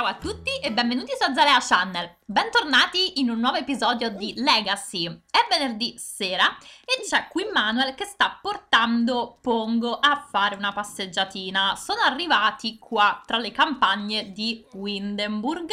ciao a tutti e benvenuti su Azalea Channel. Bentornati in un nuovo episodio di Legacy. È venerdì sera e c'è qui Manuel che sta portando Pongo a fare una passeggiatina. Sono arrivati qua tra le campagne di Windenburg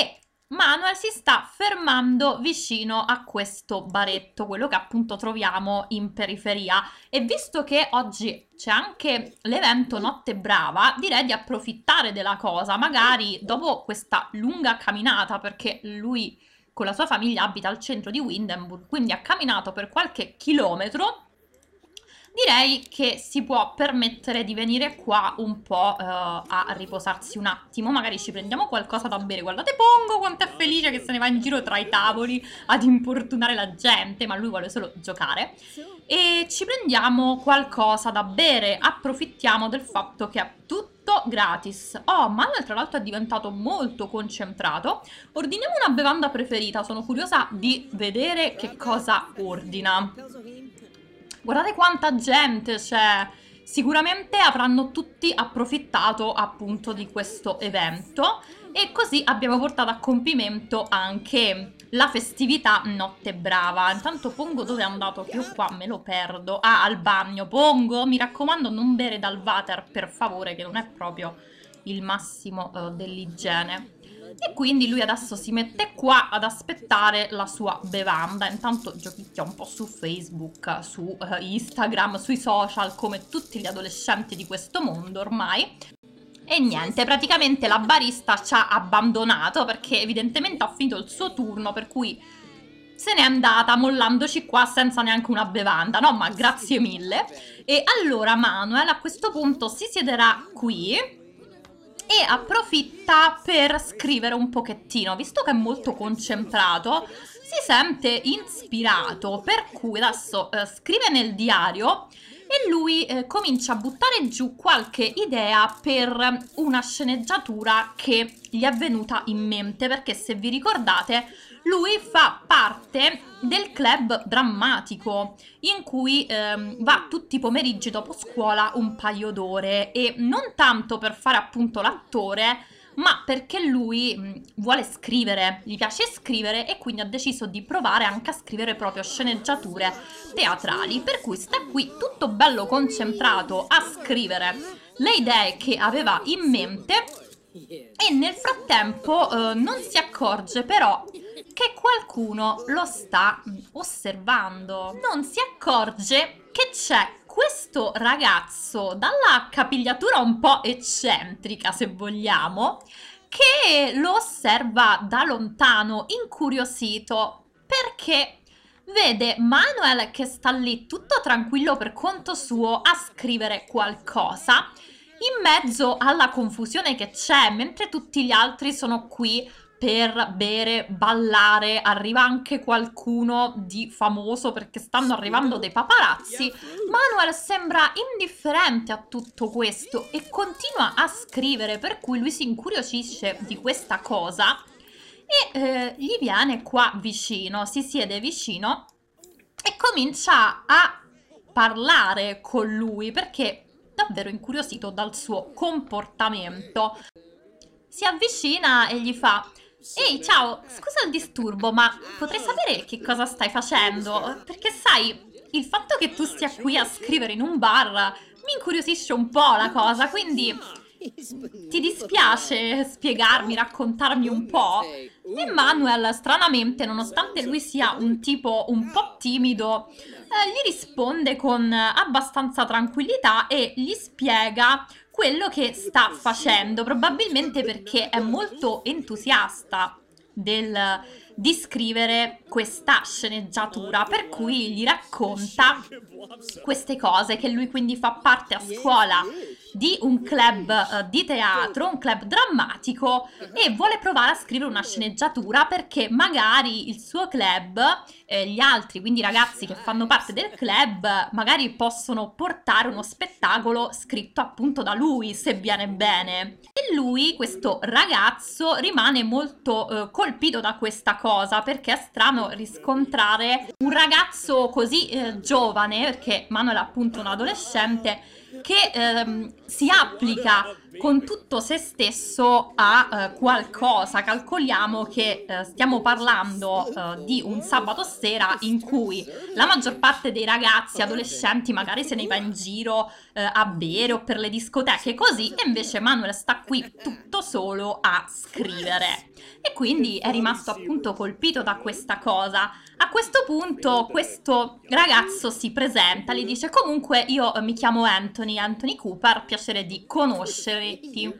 e Manuel si sta fermando vicino a questo baretto, quello che appunto troviamo in periferia. E visto che oggi c'è anche l'evento Notte Brava, direi di approfittare della cosa, magari dopo questa lunga camminata, perché lui con la sua famiglia abita al centro di Windenburg, quindi ha camminato per qualche chilometro direi che si può permettere di venire qua un po' eh, a riposarsi un attimo, magari ci prendiamo qualcosa da bere. Guardate Pongo quanto è felice che se ne va in giro tra i tavoli ad importunare la gente, ma lui vuole solo giocare. E ci prendiamo qualcosa da bere, approfittiamo del fatto che è tutto gratis. Oh, Manuel tra l'altro è diventato molto concentrato. Ordiniamo una bevanda preferita, sono curiosa di vedere che cosa ordina. Guardate quanta gente c'è! Cioè, sicuramente avranno tutti approfittato appunto di questo evento e così abbiamo portato a compimento anche la festività Notte Brava. Intanto Pongo dove è andato? Che io qua me lo perdo. Ah, al bagno. Pongo, mi raccomando non bere dal water per favore che non è proprio il massimo uh, dell'igiene. E quindi lui adesso si mette qua ad aspettare la sua bevanda. Intanto giochicchia un po' su Facebook, su uh, Instagram, sui social, come tutti gli adolescenti di questo mondo ormai. E niente, praticamente la barista ci ha abbandonato perché evidentemente ha finito il suo turno, per cui se n'è andata mollandoci qua senza neanche una bevanda, no? Ma grazie mille. E allora Manuel a questo punto si siederà qui e approfitta per scrivere un pochettino, visto che è molto concentrato, si sente ispirato, per cui adesso eh, scrive nel diario e lui eh, comincia a buttare giù qualche idea per una sceneggiatura che gli è venuta in mente, perché se vi ricordate lui fa parte del club drammatico in cui ehm, va tutti i pomeriggi dopo scuola un paio d'ore e non tanto per fare appunto l'attore, ma perché lui vuole scrivere, gli piace scrivere e quindi ha deciso di provare anche a scrivere proprio sceneggiature teatrali, per cui sta qui tutto bello concentrato a scrivere le idee che aveva in mente e nel frattempo eh, non si accorge però che qualcuno lo sta osservando. Non si accorge che c'è questo ragazzo dalla capigliatura un po' eccentrica, se vogliamo, che lo osserva da lontano, incuriosito, perché vede Manuel che sta lì tutto tranquillo per conto suo a scrivere qualcosa in mezzo alla confusione che c'è, mentre tutti gli altri sono qui per bere, ballare, arriva anche qualcuno di famoso perché stanno arrivando dei paparazzi. Manuel sembra indifferente a tutto questo e continua a scrivere, per cui lui si incuriosisce di questa cosa e eh, gli viene qua vicino, si siede vicino e comincia a parlare con lui perché davvero incuriosito dal suo comportamento. Si avvicina e gli fa Ehi, ciao, scusa il disturbo, ma potrei sapere che cosa stai facendo? Perché sai, il fatto che tu stia qui a scrivere in un bar mi incuriosisce un po' la cosa, quindi ti dispiace spiegarmi, raccontarmi un po'? Emmanuel, stranamente, nonostante lui sia un tipo un po' timido, eh, gli risponde con eh, abbastanza tranquillità e gli spiega quello che sta facendo, probabilmente perché è molto entusiasta del di scrivere questa sceneggiatura per cui gli racconta queste cose che lui quindi fa parte a scuola di un club uh, di teatro, un club drammatico e vuole provare a scrivere una sceneggiatura perché magari il suo club, eh, gli altri, quindi i ragazzi che fanno parte del club, magari possono portare uno spettacolo scritto appunto da lui, se viene bene. E lui, questo ragazzo, rimane molto eh, colpito da questa cosa cosa perché è strano riscontrare un ragazzo così eh, giovane, perché Manuel è appunto un adolescente, che ehm, si applica con tutto se stesso a uh, qualcosa. Calcoliamo che uh, stiamo parlando uh, di un sabato sera in cui la maggior parte dei ragazzi, adolescenti, magari se ne va in giro a bere o per le discoteche così, e invece Manuel sta qui tutto solo a scrivere. E quindi è rimasto appunto colpito da questa cosa. A questo punto questo ragazzo si presenta, gli dice comunque io mi chiamo Anthony, Anthony Cooper, piacere di conoscervi Poveretti. E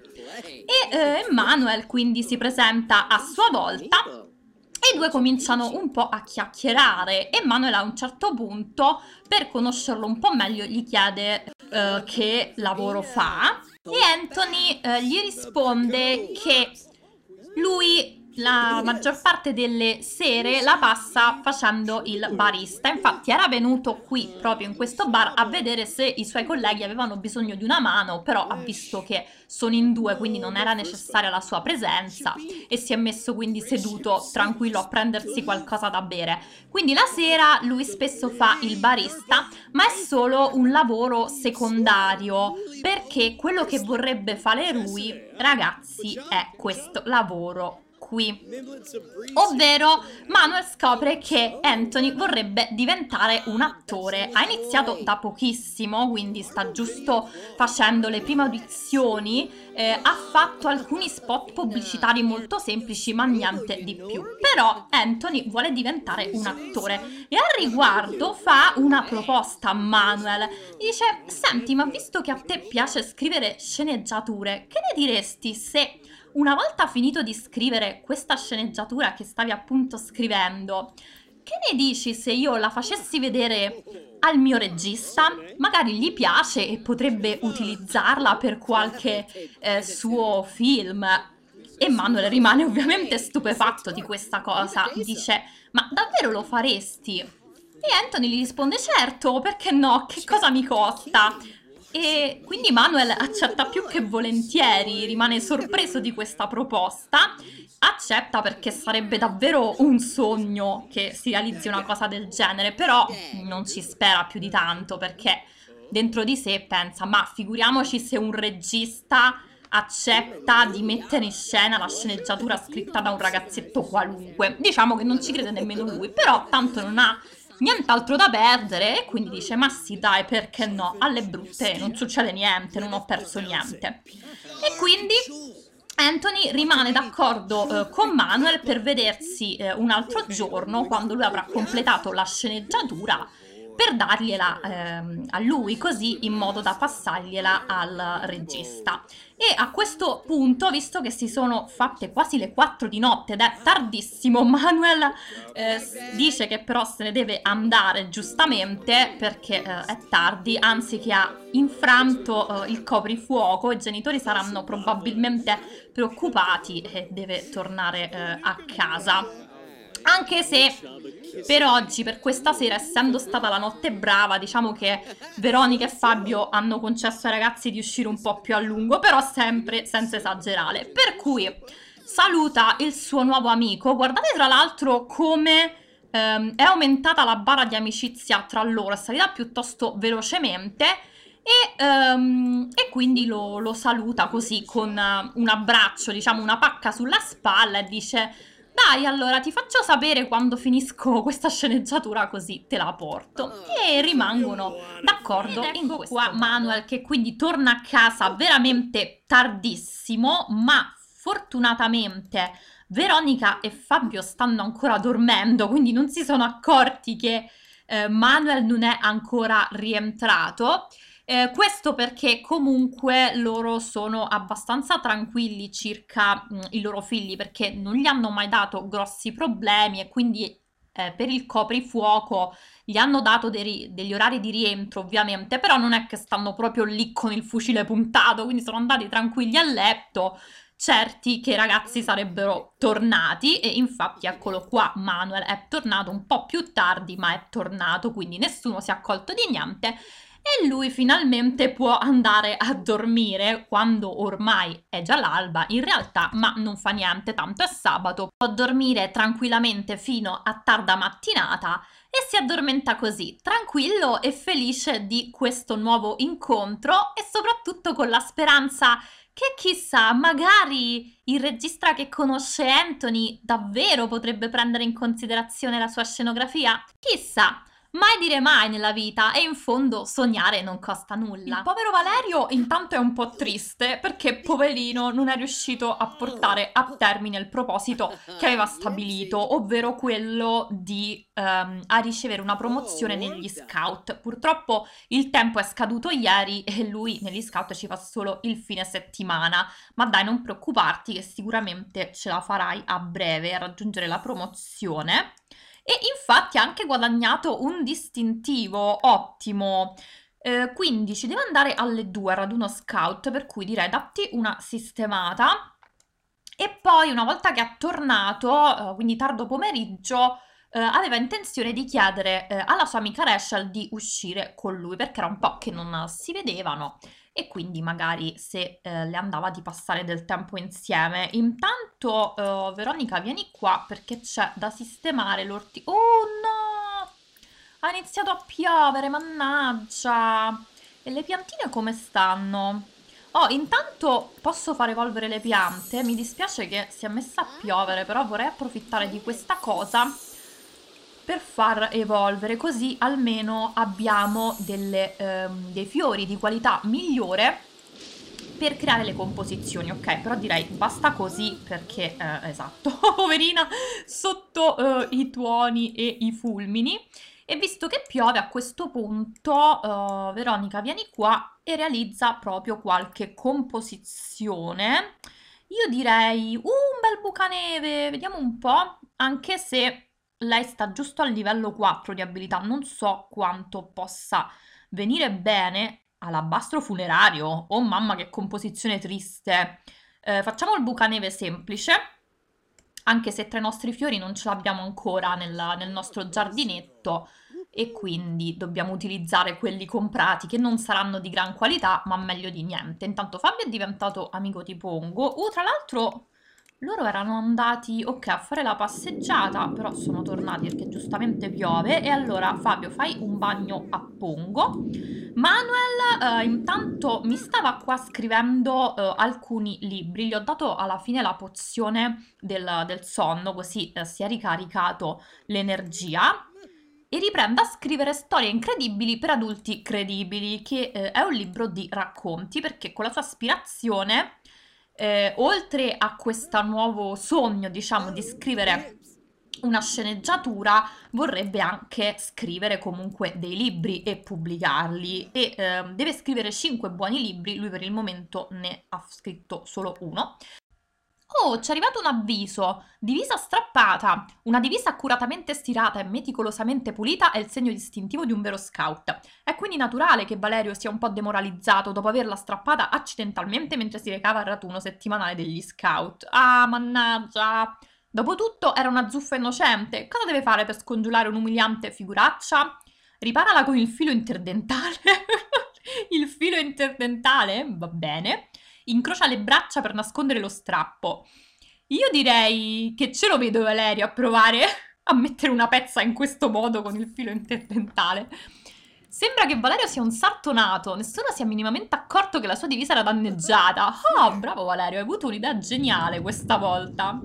eh, Emmanuel quindi si presenta a sua volta e i due cominciano un po' a chiacchierare. E Manuel a un certo punto, per conoscerlo un po' meglio, gli chiede eh, che lavoro fa e Anthony eh, gli risponde che lui la maggior parte delle sere la passa facendo il barista. Infatti era venuto qui, proprio in questo bar, a vedere se i suoi colleghi avevano bisogno di una mano, però ha visto che sono in due, quindi non era necessaria la sua presenza e si è messo quindi seduto tranquillo a prendersi qualcosa da bere. Quindi la sera lui spesso fa il barista, ma è solo un lavoro secondario, perché quello che vorrebbe fare lui, ragazzi, è questo lavoro qui. Ovvero, Manuel scopre che Anthony vorrebbe diventare un attore. Ha iniziato da pochissimo, quindi sta giusto facendo le prime audizioni. Eh, ha fatto alcuni spot pubblicitari molto semplici, ma niente di più. Però Anthony vuole diventare un attore e al riguardo fa una proposta a Manuel. dice: Senti, ma visto che a te piace scrivere sceneggiature, che ne diresti se una volta finito di scrivere questa sceneggiatura che stavi appunto scrivendo, che ne dici se io la facessi vedere al mio regista? Magari gli piace e potrebbe utilizzarla per qualche eh, suo film. E Manuel rimane ovviamente stupefatto di questa cosa. Dice: Ma davvero lo faresti? E Anthony gli risponde: Certo, perché no? Che cosa mi costa? E quindi Manuel accetta più che volentieri, rimane sorpreso di questa proposta, accetta perché sarebbe davvero un sogno che si realizzi una cosa del genere, però non ci spera più di tanto perché dentro di sé pensa, ma figuriamoci se un regista accetta di mettere in scena la sceneggiatura scritta da un ragazzetto qualunque. Diciamo che non ci crede nemmeno lui, però tanto non ha nient'altro da perdere e quindi dice ma sì dai perché no, alle brutte non succede niente, non ho perso niente. E quindi Anthony rimane d'accordo eh, con Manuel per vedersi eh, un altro giorno quando lui avrà completato la sceneggiatura per dargliela ehm, a lui così in modo da passargliela al regista. E a questo punto, visto che si sono fatte quasi le 4 di notte ed è tardissimo, Manuel eh, dice che però se ne deve andare giustamente perché eh, è tardi, anzi che ha infranto eh, il coprifuoco, i genitori saranno probabilmente preoccupati e deve tornare eh, a casa. Anche se per oggi, per questa sera, essendo stata la notte brava, diciamo che Veronica e Fabio hanno concesso ai ragazzi di uscire un po' più a lungo, però sempre senza esagerare. Per cui saluta il suo nuovo amico. Guardate tra l'altro come ehm, è aumentata la barra di amicizia tra loro, è salita piuttosto velocemente. E, um, e, quindi lo, lo, saluta così con un abbraccio, diciamo una pacca sulla spalla e dice dai, allora ti faccio sapere quando finisco questa sceneggiatura così te la porto. Ah, e rimangono d'accordo ecco in questo. qua Manuel che quindi torna a casa veramente tardissimo, ma fortunatamente Veronica e Fabio stanno ancora dormendo, quindi non si sono accorti che eh, Manuel non è ancora rientrato eh, questo perché comunque loro sono abbastanza tranquilli circa mh, mm, i loro figli perché non gli hanno mai dato grossi problemi e quindi eh, per il coprifuoco gli hanno dato dei, degli orari di rientro ovviamente, però non è che stanno proprio lì con il fucile puntato, quindi sono andati tranquilli a letto, certi che i ragazzi sarebbero tornati e infatti eccolo qua, Manuel è tornato un po' più tardi, ma è tornato, quindi nessuno si è accolto di niente e lui finalmente può andare a dormire quando ormai è già l'alba in realtà, ma non fa niente, tanto è sabato, può dormire tranquillamente fino a tarda mattinata e si addormenta così, tranquillo e felice di questo nuovo incontro e soprattutto con la speranza che chissà, magari il regista che conosce Anthony davvero potrebbe prendere in considerazione la sua scenografia? Chissà. Mai dire mai nella vita e in fondo sognare non costa nulla. Il povero Valerio intanto è un po' triste perché poverino non è riuscito a portare a termine il proposito che aveva stabilito, ovvero quello di um, ricevere una promozione oh, negli oh, scout. Purtroppo il tempo è scaduto ieri e lui negli scout ci fa solo il fine settimana, ma dai non preoccuparti che sicuramente ce la farai a breve a raggiungere la promozione e infatti ha anche guadagnato un distintivo ottimo. Eh, quindi ci deve andare alle due, ad uno scout, per cui direi datti una sistemata. E poi una volta che è tornato, eh, quindi tardo pomeriggio, eh, aveva intenzione di chiedere eh, alla sua amica Rachel di uscire con lui perché era un po' che non si vedevano e quindi magari se eh, le andava di passare del tempo insieme. Intanto eh, Veronica vieni qua perché c'è da sistemare l'orti... Oh no! Ha iniziato a piovere, mannaggia! E le piantine come stanno? Oh, intanto posso far evolvere le piante, mi dispiace che si è messa a piovere, però vorrei approfittare di questa cosa per far evolvere, così almeno abbiamo delle, ehm, dei fiori di qualità migliore per creare le composizioni, ok? Però direi basta così perché, eh, esatto, poverina, sotto eh, i tuoni e i fulmini. E visto che piove a questo punto, eh, Veronica vieni qua e realizza proprio qualche composizione. Io direi uh, un bel bucaneve, vediamo un po', anche se lei sta giusto al livello 4 di abilità, non so quanto possa venire bene all'abbastro funerario. Oh mamma che composizione triste. Eh, facciamo il bucaneve semplice, anche se tra i nostri fiori non ce l'abbiamo ancora nella, nel nostro giardinetto e quindi dobbiamo utilizzare quelli comprati che non saranno di gran qualità ma meglio di niente. Intanto Fabio è diventato amico di Pongo. Uh, tra l'altro loro erano andati, ok, a fare la passeggiata, però sono tornati perché giustamente piove. E allora Fabio fai un bagno a Pongo. Manuel eh, intanto mi stava qua scrivendo eh, alcuni libri, gli ho dato alla fine la pozione del, del sonno così eh, si è ricaricato l'energia e riprende a scrivere Storie incredibili per adulti credibili che eh, è un libro di racconti perché con la sua aspirazione eh, oltre a questo nuovo sogno, diciamo, di scrivere una sceneggiatura, vorrebbe anche scrivere comunque dei libri e pubblicarli e eh, deve scrivere cinque buoni libri, lui per il momento ne ha scritto solo uno, Oh, ci è arrivato un avviso! Divisa strappata! Una divisa accuratamente stirata e meticolosamente pulita è il segno distintivo di un vero scout. È quindi naturale che Valerio sia un po' demoralizzato dopo averla strappata accidentalmente mentre si recava al raduno settimanale degli scout. Ah, mannaggia! Dopotutto era una zuffa innocente. Cosa deve fare per scongiurare un'umiliante figuraccia? Riparala con il filo interdentale. il filo interdentale? Va bene incrocia le braccia per nascondere lo strappo. Io direi che ce lo vedo Valerio a provare a mettere una pezza in questo modo con il filo interdentale. Sembra che Valerio sia un sarto nato, nessuno si è minimamente accorto che la sua divisa era danneggiata. oh, bravo Valerio, hai avuto un'idea geniale questa volta.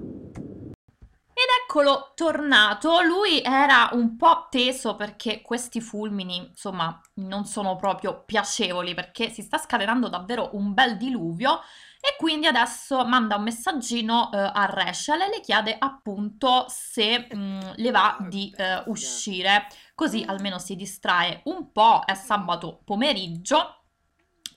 Ed eccolo tornato, lui era un po' teso perché questi fulmini, insomma, non sono proprio piacevoli perché si sta scatenando davvero un bel diluvio e quindi adesso manda un messaggino eh, a Rachel e le chiede appunto se mh, eh, mm, eh, le va eh, di eh, uscire, così almeno si distrae un po', è sabato pomeriggio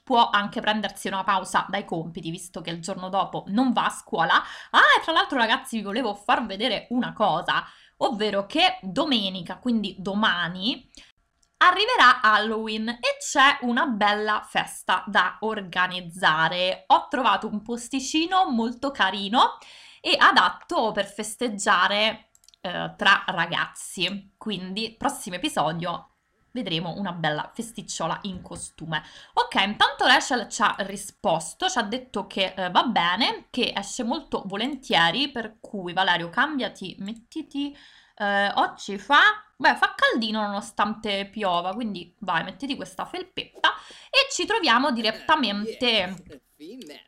può anche prendersi una pausa dai compiti, visto che il giorno dopo non va a scuola. Ah, e tra l'altro ragazzi vi volevo far vedere una cosa, ovvero che domenica, quindi domani, arriverà Halloween e c'è una bella festa da organizzare. Ho trovato un posticino molto carino e adatto per festeggiare eh, tra ragazzi. Quindi, prossimo episodio vedremo una bella festicciola in costume. Ok, intanto Rachel ci ha risposto, ci ha detto che eh, va bene, che esce molto volentieri, per cui Valerio cambiati, mettiti, eh, oggi fa Beh, fa caldino nonostante piova, quindi vai, mettiti questa felpetta e ci troviamo eh, direttamente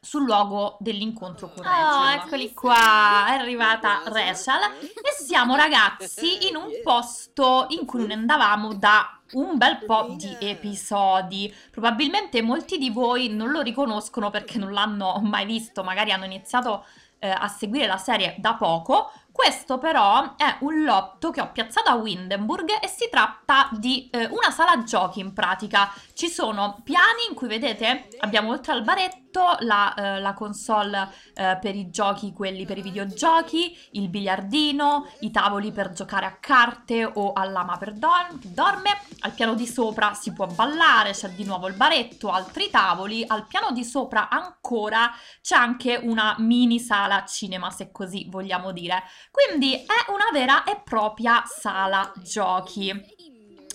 sul luogo dell'incontro con ah, Rachel. Oh, eccoli qua, è arrivata Rachel e siamo ragazzi eh, in un posto in cui non andavamo da un bel po' di episodi. Probabilmente molti di voi non lo riconoscono perché non l'hanno mai visto, magari hanno iniziato eh, a seguire la serie da poco, questo però è un lotto che ho piazzato a Windenburg e si tratta di eh, una sala giochi in pratica. Ci sono piani in cui vedete abbiamo oltre al baretto tutto, la, eh, la console eh, per i giochi, quelli per i videogiochi, il biliardino, i tavoli per giocare a carte o a lama per don- dorme, al piano di sopra si può ballare, c'è di nuovo il baretto, altri tavoli, al piano di sopra ancora c'è anche una mini sala cinema se così vogliamo dire, quindi è una vera e propria sala giochi.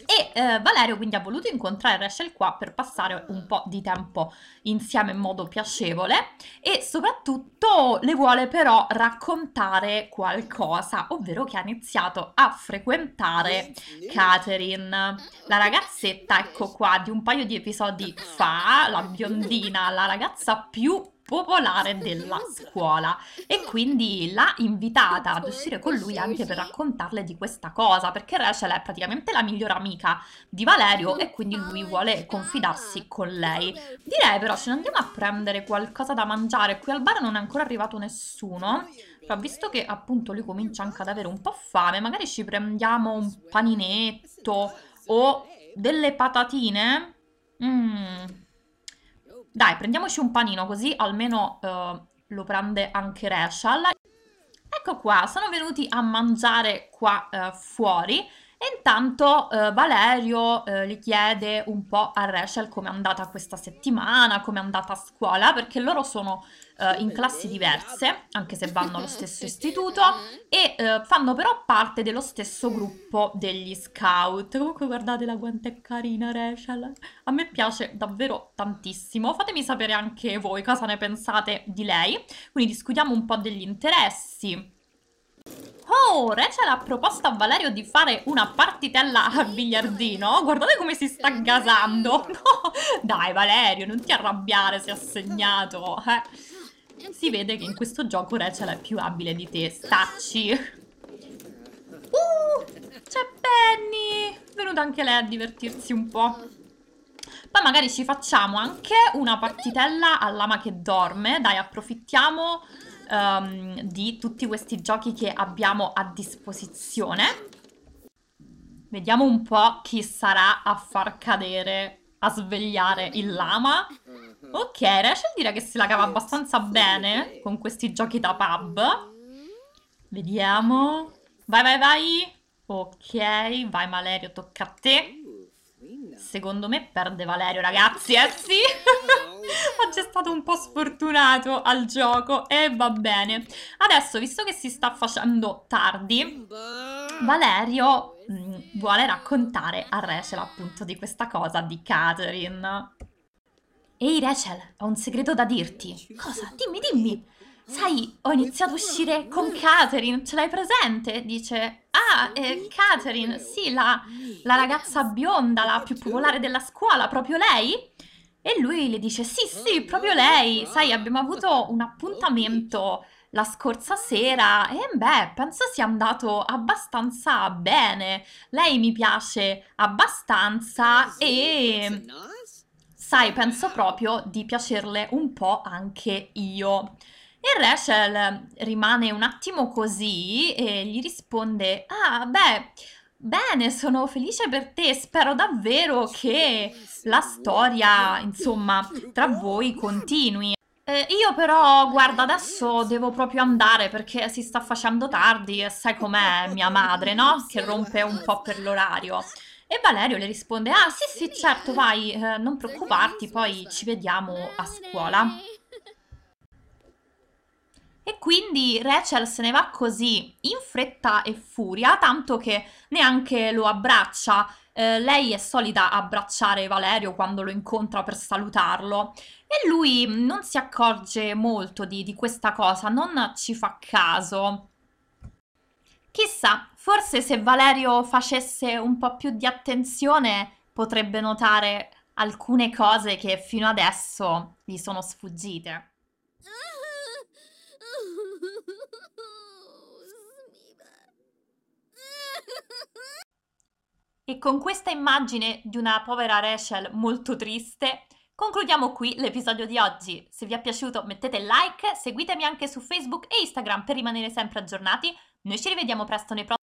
E eh, Valerio quindi ha voluto incontrare Rachel qua per passare un po' di tempo insieme in modo piacevole e soprattutto le vuole però raccontare qualcosa, ovvero che ha iniziato a frequentare Catherine, la ragazzetta, ecco qua, di un paio di episodi fa, la biondina, la ragazza più popolare della scuola e quindi l'ha invitata ad uscire con lui anche per raccontarle di questa cosa, perché Rachel è praticamente la migliore amica di Valerio e quindi lui vuole confidarsi con lei. Direi però ce ne andiamo a prendere qualcosa da mangiare, qui al bar non è ancora arrivato nessuno. Però visto che appunto lui comincia anche ad avere un po' fame, magari ci prendiamo un paninetto o delle patatine. Mmm, dai, prendiamoci un panino così almeno eh, lo prende anche Rachel. Ecco qua, sono venuti a mangiare qua eh, fuori e intanto eh, Valerio eh, gli chiede un po' a Rachel è andata questa settimana, come è andata a scuola, perché loro sono eh, in classi diverse, anche se vanno allo stesso istituto, e eh, fanno però parte dello stesso gruppo degli scout. Comunque guardatela quanto è carina Rachel. A me piace davvero tantissimo. Fatemi sapere anche voi cosa ne pensate di lei. Quindi discutiamo un po' degli interessi. Oh, Rachel ha proposto a Valerio di fare una partitella a biliardino. Guardate come si sta gasando. No, dai Valerio, non ti arrabbiare si è assegnato. Eh si vede che in questo gioco Rachel è più abile di te. Stacci! Uh! C'è Penny! È venuta anche lei a divertirsi un po'. Poi magari ci facciamo anche una partitella all'ama che dorme. Dai, approfittiamo um, di tutti questi giochi che abbiamo a disposizione. Vediamo un po' chi sarà a far cadere, a svegliare il lama. Ok, Rachel direi che se la cava abbastanza bene con questi giochi da pub. Vediamo. Vai, vai, vai. Ok, vai Valerio, tocca a te. Secondo me perde Valerio, ragazzi, eh sì! Oggi è stato un po' sfortunato al gioco e eh, va bene. Adesso, visto che si sta facendo tardi, Valerio mh, mm, vuole raccontare a Rachel appunto di questa cosa di Catherine. Ehi Rachel, ho un segreto da dirti. Cosa? Dimmi, dimmi. Sai, ho iniziato a uscire con Catherine, ce l'hai presente? Dice, ah, eh, Catherine, sì, la, la ragazza bionda, la più popolare della scuola, proprio lei? E lui le dice, sì, sì, proprio lei. Sai, abbiamo avuto un appuntamento la scorsa sera e beh, penso sia andato abbastanza bene. Lei mi piace abbastanza e sai, penso proprio di piacerle un po' anche io. E Rachel rimane un attimo così e gli risponde, ah, beh, Bene, sono felice per te, spero davvero che la storia, insomma, tra voi continui. Eh, io però, guarda, adesso devo proprio andare perché si sta facendo tardi e sai com'è mia madre, no? Che rompe un po' per l'orario. E Valerio le risponde, ah sì sì certo vai, eh, non preoccuparti, poi ci vediamo a scuola. E quindi Rachel se ne va così in fretta e furia, tanto che neanche lo abbraccia. Eh, lei è solita abbracciare Valerio quando lo incontra per salutarlo e lui non si accorge molto di, di questa cosa, non ci fa caso. Chissà, forse se Valerio facesse un po' più di attenzione potrebbe notare alcune cose che fino adesso gli sono sfuggite. E con questa immagine di una povera Rachel molto triste Concludiamo qui l'episodio di oggi. Se vi è piaciuto mettete like, seguitemi anche su Facebook e Instagram per rimanere sempre aggiornati. Noi ci rivediamo presto nei prossimi